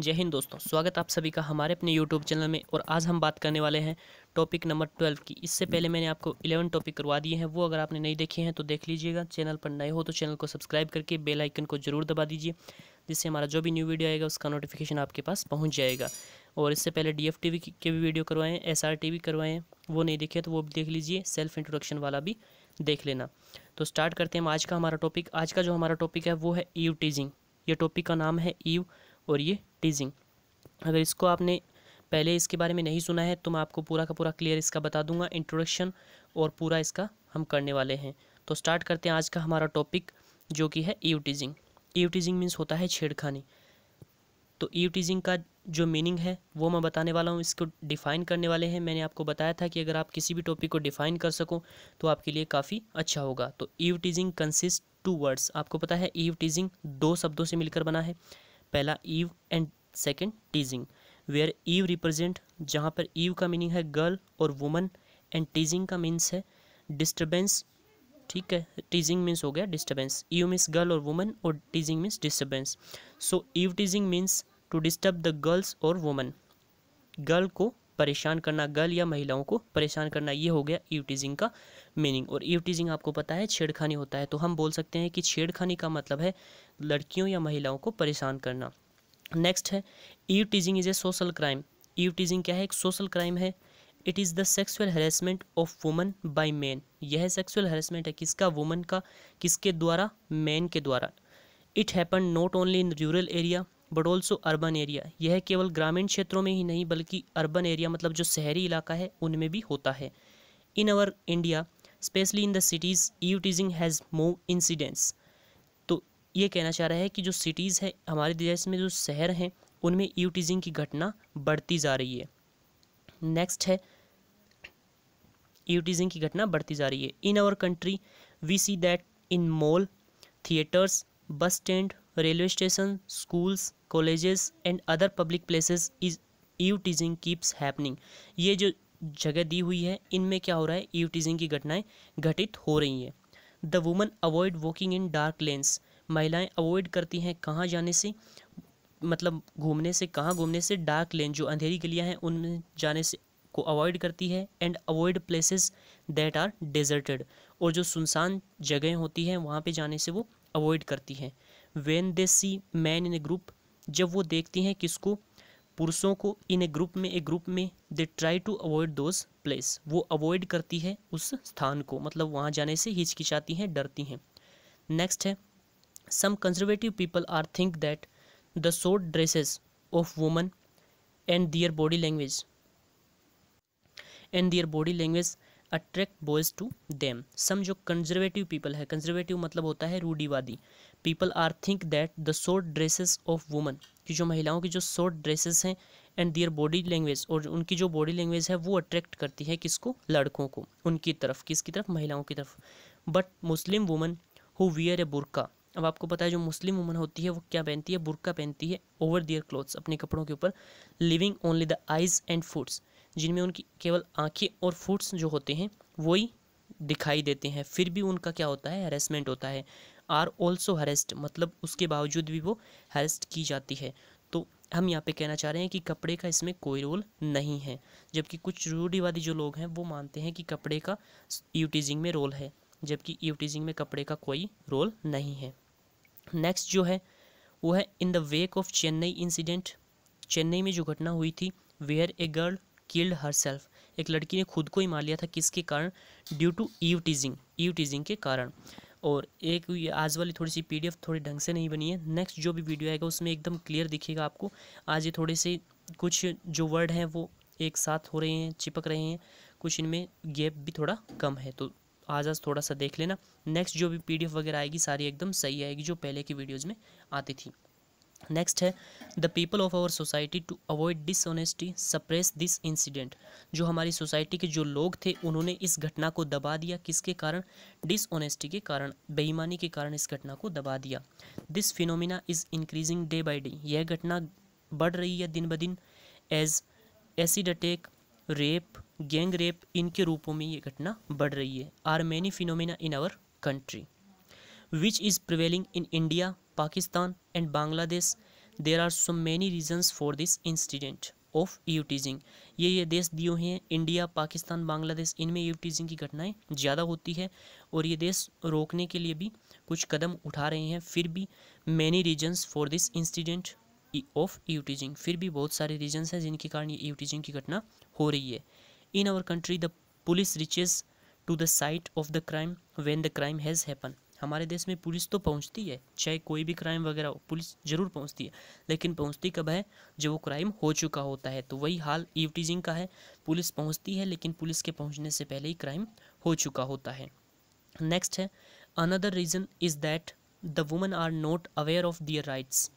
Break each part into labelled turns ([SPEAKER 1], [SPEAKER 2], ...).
[SPEAKER 1] जय हिंद दोस्तों स्वागत आप सभी का हमारे अपने यूट्यूब चैनल में और आज हम बात करने वाले हैं टॉपिक नंबर ट्वेल्व की इससे हम्म। पहले मैंने आपको इलेवन टॉपिक करवा दिए हैं वो अगर आपने नहीं देखे हैं तो देख लीजिएगा चैनल पर नए हो तो चैनल को सब्सक्राइब करके बेल आइकन को ज़रूर दबा दीजिए जिससे हमारा जो भी न्यू वीडियो आएगा उसका नोटिफिकेशन आपके पास पहुँच जाएगा और इससे पहले डी एफ के भी वीडियो करवाएँ एस आर टी करवाएँ वो नहीं देखे तो वो भी देख लीजिए सेल्फ इंट्रोडक्शन वाला भी देख लेना तो स्टार्ट करते हैं हम आज का हमारा टॉपिक आज का जो हमारा टॉपिक है वो है ईव टीजिंग ये टॉपिक का नाम है ईव और ये टीजिंग अगर इसको आपने पहले इसके बारे में नहीं सुना है तो मैं आपको पूरा का पूरा क्लियर इसका बता दूंगा इंट्रोडक्शन और पूरा इसका हम करने वाले हैं तो स्टार्ट करते हैं आज का हमारा टॉपिक जो कि है eve teasing eve teasing means होता है छेड़खानी तो ईव टीजिंग का जो मीनिंग है वो मैं बताने वाला हूँ इसको डिफ़ाइन करने वाले हैं मैंने आपको बताया था कि अगर आप किसी भी टॉपिक को डिफ़ाइन कर सको तो आपके लिए काफ़ी अच्छा होगा तो eve teasing consist two words आपको पता है ईव टीजिंग दो शब्दों से मिलकर बना है पहला eve and second teasing where eve represent जहाँ पर ईव का मीनिंग है गर्ल और वुमन एंड टीजिंग का मीन्स है डिस्टर्बेंस ठीक है टीजिंग मीन्स हो गया डिस्टर्बेंस ईव मीन्स गर्ल और वुमन और teasing means disturbance so eve teasing means to disturb the girls और वुमन गर्ल को परेशान करना गर्ल या महिलाओं को परेशान करना ये हो गया ईव टीजिंग का मीनिंग और यूटीजिंग टीजिंग आपको पता है छेड़खानी होता है तो हम बोल सकते हैं कि छेड़खानी का मतलब है लड़कियों या महिलाओं को परेशान करना नेक्स्ट है eve teasing is a social crime eve teasing क्या है एक सोशल क्राइम है it is the sexual harassment of woman by man यह सेक्सुअल हेरेसमेंट है किसका वुमन का किसके द्वारा मैन के द्वारा it happen not only in rural area but also urban area यह केवल ग्रामीण क्षेत्रों में ही नहीं बल्कि अर्बन एरिया मतलब जो शहरी इलाका है उनमें भी होता है in our India specially in the cities eve teasing has more incidents तो ये कहना चाह रहा है कि जो सिटीज़ है हमारे देश में जो शहर हैं उनमें ई टीजिंग की घटना बढ़ती जा रही है नेक्स्ट है ई टीजिंग की घटना बढ़ती जा रही है in our country we see that in mall theatres bus stand railway station schools colleges and other public places is eve teasing keeps happening ये जो जगह दी हुई है इनमें क्या हो रहा है ईव e टीजिंग की घटनाएं घटित हो रही हैं the woman avoid walking in dark lanes महिलाएं अवॉइड करती हैं कहाँ जाने से मतलब घूमने से कहाँ घूमने से डार्क लेन जो अंधेरी गलियाँ हैं उनमें जाने से को अवॉइड करती है and avoid places that are deserted और जो सुनसान जगहें होती हैं वहाँ पे जाने से वो अवॉइड करती हैं when they see man in a group जब वो देखती हैं किसको पुरुषों को इन ए ग्रुप में ए ग्रुप में they try to avoid those place वो अवॉइड करती है उस स्थान को मतलब वहाँ जाने से हिचकिचाती हैं डरती हैं नेक्स्ट है some conservative people are think that the short dresses of woman and their body language and their body language attract boys to them some जो कंजर्वेटिव पीपल है कंजर्वेटिव मतलब होता है रूढ़ीवादी people are think that the short dresses of woman कि जो महिलाओं की जो शॉर्ट ड्रेसेस हैं एंड दियर बॉडी लैंग्वेज और उनकी जो बॉडी लैंग्वेज है वो अट्रैक्ट करती है किसको लड़कों को उनकी तरफ किसकी तरफ महिलाओं की तरफ but Muslim woman who wear a burqa अब आपको पता है जो मुस्लिम वुमन होती है वो क्या पहनती है बुरका पहनती है ओवर दियर क्लोथ्स अपने कपड़ों के ऊपर living only the eyes and foods जिनमें उनकी केवल आँखें और फूड्स जो होते हैं वही दिखाई देते हैं फिर भी उनका क्या होता है हेरेसमेंट होता है आर ऑल्सो हरेस्ट मतलब उसके बावजूद भी वो हरेस्ट की जाती है तो हम यहाँ पे कहना चाह रहे हैं कि कपड़े का इसमें कोई रोल नहीं है जबकि कुछ रूढ़ीवादी जो लोग हैं वो मानते हैं कि कपड़े का यूटीजिंग में रोल है जबकि यूटीजिंग में कपड़े का कोई रोल नहीं है नेक्स्ट जो है वो है in the wake of Chennai incident Chennai में जो घटना हुई थी where a girl killed herself एक लड़की ने खुद को ही मार लिया था किसके कारण due to eve eve teasing के कारण और एक आज वाली थोड़ी सी पी थोड़ी ढंग से नहीं बनी है नेक्स्ट जो भी वीडियो आएगा उसमें एकदम क्लियर दिखेगा आपको आज ये थोड़े से कुछ जो वर्ड हैं वो एक साथ हो रहे हैं चिपक रहे हैं कुछ इनमें गैप भी थोड़ा कम है तो आज आज थोड़ा सा देख लेना नेक्स्ट जो भी पीडीएफ वगैरह आएगी सारी एकदम सही आएगी जो पहले की वीडियोज़ में आती थी नेक्स्ट है the people of our society to avoid dishonesty suppress this incident जो हमारी सोसाइटी के जो लोग थे उन्होंने इस घटना को दबा दिया किसके कारण डिसऑनेस्टी के कारण बेईमानी के कारण इस घटना को दबा दिया this phenomena is increasing day by day यह घटना बढ़ रही है दिन ब दिन as acid attack rape gang rape इनके रूपों में ये घटना बढ़ रही है are many phenomena in our country which is prevailing in India Pakistan and Bangladesh. There are so many reasons for this incident of eve teasing ये ये देश दिए हुए हैं इंडिया पाकिस्तान बांग्लादेश इनमें यूटीजिंग की घटनाएं ज़्यादा होती है और ये देश रोकने के लिए भी कुछ कदम उठा रहे हैं फिर भी many reasons for this incident of eve teasing फिर भी बहुत सारे रीजन्स हैं जिनके कारण ये यूटीजिंग की घटना हो रही है in our country the police reaches to the site of the crime when the crime has happen हमारे देश में पुलिस तो पहुंचती है चाहे कोई भी क्राइम वगैरह हो पुलिस ज़रूर पहुंचती है लेकिन पहुंचती कब है जब वो क्राइम हो चुका होता है तो वही हाल ईवटीजिंग e टीजिंग का है पुलिस पहुंचती है लेकिन पुलिस के पहुंचने से पहले ही क्राइम हो चुका होता है नेक्स्ट है another reason is that the women are not aware of their rights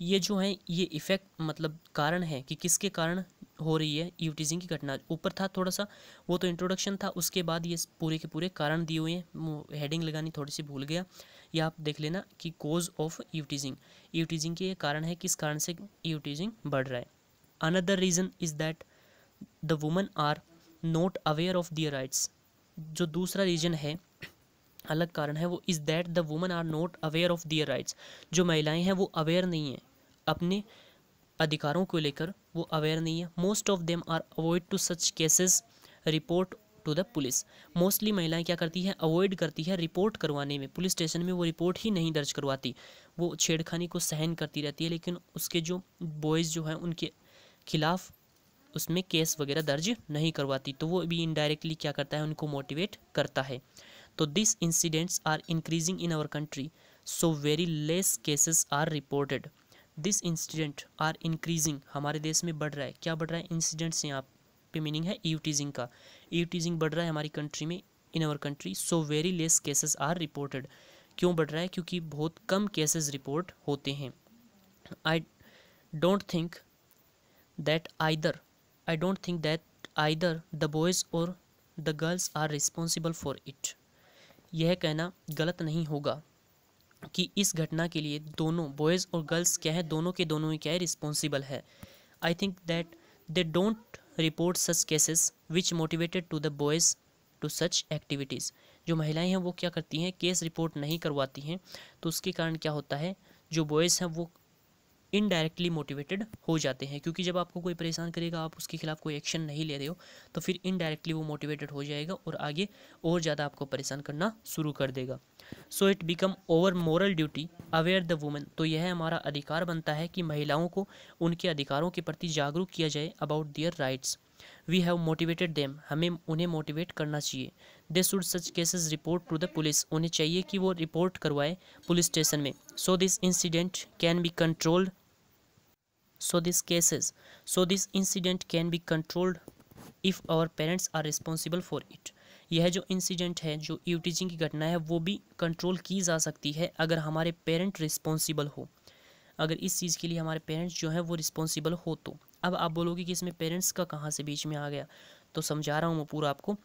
[SPEAKER 1] ये जो है ये इफ़ेक्ट मतलब कारण है कि किसके कारण हो रही है यूटीजिंग की घटना ऊपर था थोड़ा सा वो तो इंट्रोडक्शन था उसके बाद ये पूरे के पूरे कारण दिए हुए हैं हेडिंग लगानी थोड़ी सी भूल गया या आप देख लेना कि कोज ऑफ यूटीजिंग यूटीजिंग के ये कारण है किस कारण से यूटीजिंग बढ़ रहा है another reason is that the woman are not aware of their rights जो दूसरा रीजन है अलग कारण है वो is that the woman are not aware of their rights जो महिलाएं हैं वो अवेयर नहीं हैं अपने अधिकारों को लेकर वो अवेयर नहीं है most of them are avoid to such cases report to the police mostly महिलाएं क्या करती हैं अवॉइड करती है रिपोर्ट करवाने में पुलिस स्टेशन में वो रिपोर्ट ही नहीं दर्ज करवाती वो छेड़खानी को सहन करती रहती है लेकिन उसके जो बॉयज़ जो हैं उनके खिलाफ उसमें केस वगैरह दर्ज नहीं करवाती तो वो भी इनडायरेक्टली क्या करता है उनको मोटिवेट करता है तो this incidents are increasing in our country so very less cases are reported this incident are increasing हमारे देश में बढ़ रहा है क्या बढ़ रहा है से यहाँ पे मीनिंग है ईव टीजिंग का ईव टीजिंग बढ़ रहा है हमारी कंट्री में in our country so very less cases are reported क्यों बढ़ रहा है क्योंकि बहुत कम केसेस रिपोर्ट होते हैं I don't think that either I don't think that either the boys और the girls are responsible for it यह कहना गलत नहीं होगा कि इस घटना के लिए दोनों बॉयज़ और गर्ल्स क्या है दोनों के दोनों ही क्या है रिस्पॉन्सिबल है I think that they don't report such cases which motivated to the boys to such activities जो महिलाएं हैं वो क्या करती हैं केस रिपोर्ट नहीं करवाती हैं तो उसके कारण क्या होता है जो बॉयज़ हैं वो इनडायरेक्टली मोटिवेटेड हो जाते हैं क्योंकि जब आपको कोई परेशान करेगा आप उसके खिलाफ कोई एक्शन नहीं ले रहे हो तो फिर इनडायरेक्टली वो मोटिवेटेड हो जाएगा और आगे और ज़्यादा आपको परेशान करना शुरू कर देगा so it become over moral duty aware the women तो यह हमारा अधिकार बनता है कि महिलाओं को उनके अधिकारों के प्रति जागरूक किया जाए about their rights we have motivated them हमें उन्हें मोटिवेट करना चाहिए they should such cases report to the police उन्हें चाहिए कि वो रिपोर्ट करवाए पुलिस स्टेशन में so this incident can be controlled so this cases so this incident can be controlled if our parents are responsible for it यह जो incident है जो यू e की घटना है वो भी कंट्रोल की जा सकती है अगर हमारे पेरेंट रिस्पॉन्सिबल हो अगर इस चीज़ के लिए हमारे पेरेंट्स जो हैं वो रिस्पॉन्सिबल हो तो अब आप बोलोगे कि इसमें पेरेंट्स का कहाँ से बीच में आ गया तो समझा रहा हूँ मैं पूरा आपको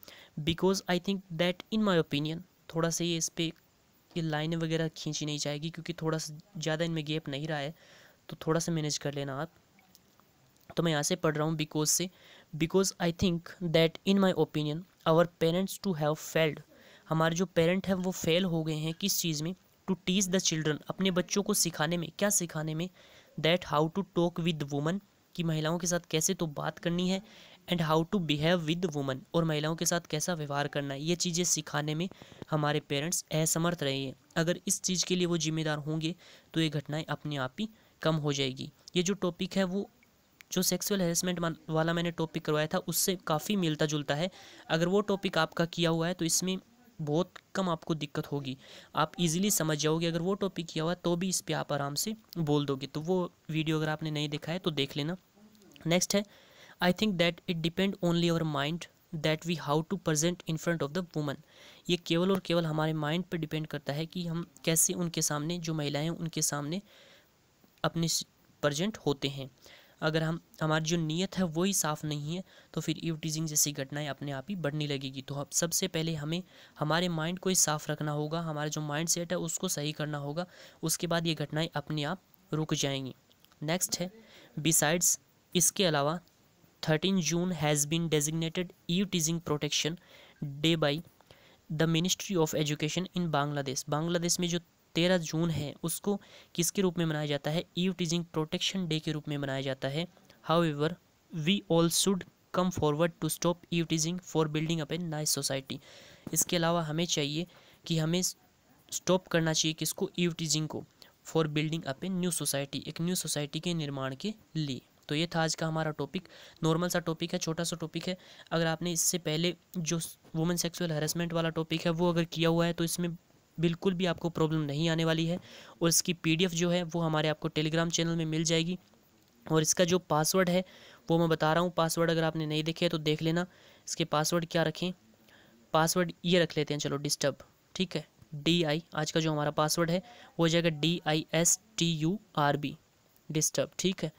[SPEAKER 1] because I think that in my opinion थोड़ा सा ये इस पर ये लाइनें वगैरह खींची नहीं जाएगी क्योंकि थोड़ा सा ज़्यादा इनमें गैप नहीं रहा है तो थोड़ा सा मैनेज कर लेना आप तो मैं यहाँ से पढ़ रहा हूँ बिकॉज से because I think that in my opinion our parents to have failed हमारे जो पेरेंट हैं वो फेल हो गए हैं किस चीज़ में टू टीच द चिल्ड्रन अपने बच्चों को सिखाने में क्या सिखाने में that how to talk with woman कि महिलाओं के साथ कैसे तो बात करनी है and how to behave with woman और महिलाओं के साथ कैसा व्यवहार करना है ये चीज़ें सिखाने में हमारे पेरेंट्स असमर्थ रहे हैं अगर इस चीज़ के लिए वो जिम्मेदार होंगे तो ये घटनाएं अपने आप ही कम हो जाएगी ये जो टॉपिक है वो जो सेक्सुअल हेरसमेंट वाला मैंने टॉपिक करवाया था उससे काफ़ी मिलता जुलता है अगर वो टॉपिक आपका किया हुआ है तो इसमें बहुत कम आपको दिक्कत होगी आप इजीली समझ जाओगे अगर वो टॉपिक किया हुआ तो भी इस पर आप आराम से बोल दोगे तो वो वीडियो अगर आपने नहीं देखा है तो देख लेना नेक्स्ट है I think that it depend only our mind that we how to present in front of the woman ये केवल और केवल हमारे माइंड पर डिपेंड करता है कि हम कैसे उनके सामने जो महिलाएँ उनके सामने अपने प्रजेंट होते हैं अगर हम हमारी जो नीयत है वो ही साफ़ नहीं है तो फिर ईव टीजिंग जैसी घटनाएं अपने आप ही बढ़ने लगेगी तो अब सबसे पहले हमें हमारे माइंड को ही साफ़ रखना होगा हमारा जो माइंड सेट है उसको सही करना होगा उसके बाद ये घटनाएँ अपने आप रुक जाएंगी नेक्स्ट है बिसाइड्स इसके अलावा thirteen June has been designated eve teasing protection day by the ministry of education in Bangladesh Bangladesh में जो तेरह जून है उसको किसके रूप में मनाया जाता है ईव टीजिंग प्रोटेक्शन डे के रूप में मनाया जाता है however we all should come forward to stop eve teasing for building up a nice society इसके अलावा हमें चाहिए कि हमें स्टॉप करना चाहिए किसको ईव टीजिंग को for building up a new society एक न्यू सोसाइटी के निर्माण के लिए तो ये था आज का हमारा टॉपिक नॉर्मल सा टॉपिक है छोटा सा टॉपिक है अगर आपने इससे पहले जो वुमेन सेक्सुअल हरेसमेंट वाला टॉपिक है वो अगर किया हुआ है तो इसमें बिल्कुल भी आपको प्रॉब्लम नहीं आने वाली है और इसकी पीडीएफ जो है वो हमारे आपको टेलीग्राम चैनल में मिल जाएगी और इसका जो पासवर्ड है वो मैं बता रहा हूँ पासवर्ड अगर आपने नहीं देखे तो देख लेना इसके पासवर्ड क्या रखें पासवर्ड ये रख लेते हैं चलो डिस्टर्ब ठीक है डी आई आज का जो हमारा पासवर्ड है वो हो जाएगा D I S T U are B disturb ठीक है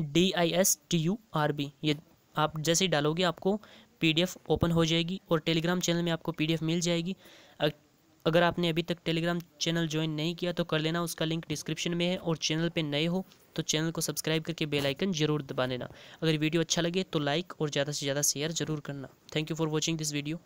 [SPEAKER 1] डी I S T U are बी ये आप जैसे ही डालोगे आपको पीडीएफ ओपन हो जाएगी और टेलीग्राम चैनल में आपको पीडीएफ मिल जाएगी अगर आपने अभी तक टेलीग्राम चैनल ज्वाइन नहीं किया तो कर लेना उसका लिंक डिस्क्रिप्शन में है और चैनल पे नए हो तो चैनल को सब्सक्राइब करके बेल आइकन जरूर दबा लेना अगर वीडियो अच्छा लगे तो लाइक और ज़्यादा से ज़्यादा शेयर जरूर करना thank you for watching this video